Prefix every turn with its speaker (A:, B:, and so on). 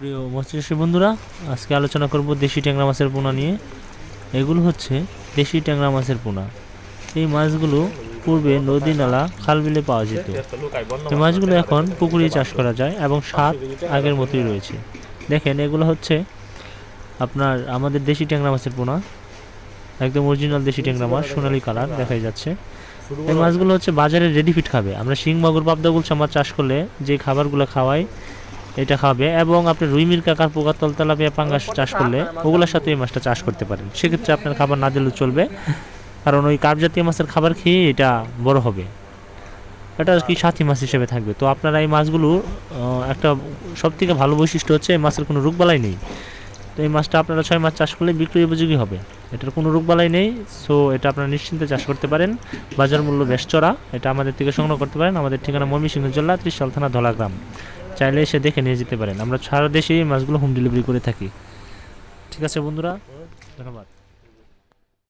A: প্রিয় মৎস্যচাষী বন্ধুরা আজকে আলোচনা করব দেশি ট্যাংরা মাছের পোনা নিয়ে এগুলো হচ্ছে দেশি ট্যাংরা মাছের পোনা এই মাছগুলো পূর্বে নদী নালা খালবিলে পাওয়া যেত এই মাছগুলো এখন পুকুরে চাষ করা যায় এবং স্বাদ আগের মতোই রয়েছে দেখেন এগুলো হচ্ছে আপনার আমাদের দেশি ট্যাংরা মাছের পোনা একদম অরিজিনাল দেশি ট্যাংরা মাছ সোনালি কালার দেখাই যাচ্ছে এই মাছগুলো হচ্ছে বাজারে রেডিফিট খাবে আমরা শিং মাগুর পাবদা গুলশা চাষ করলে যে খাবারগুলো খাওয়াই এটা খাবে এবং আপনি রুই মির্কা তলতলা পেয়ে পাঙ্গাস চাষ করলে ওগুলোর সাথে এই মাছটা চাষ করতে পারেন সেক্ষেত্রে আপনার খাবার না দিলেও চলবে কারণ ওই কার্প জাতীয় মাছের খাবার খেয়ে এটা বড় হবে এটা আর কি সাথী মাছ হিসেবে থাকবে তো আপনারা এই মাছগুলো একটা সব থেকে ভালো বৈশিষ্ট্য হচ্ছে এই মাছের কোনো রোগবালাই নেই তো এই মাছটা আপনারা ছয় মাছ চাষ করলে বিক্রি উপযোগী হবে এটার কোনো রোগবালাই নেই সো এটা আপনারা নিশ্চিন্তে চাষ করতে পারেন বাজার মূল্য বেশ চড়া এটা আমাদের থেকে সংগ্রহ করতে পারেন আমাদের ঠিকানা সিংহ জেলা ত্রিশাল থানা ধলাগ্রাম চাইলে এসে দেখে নিয়ে যেতে পারেন আমরা সারা দেশে এই মাছগুলো হোম ডেলিভারি করে থাকি ঠিক আছে বন্ধুরা ধন্যবাদ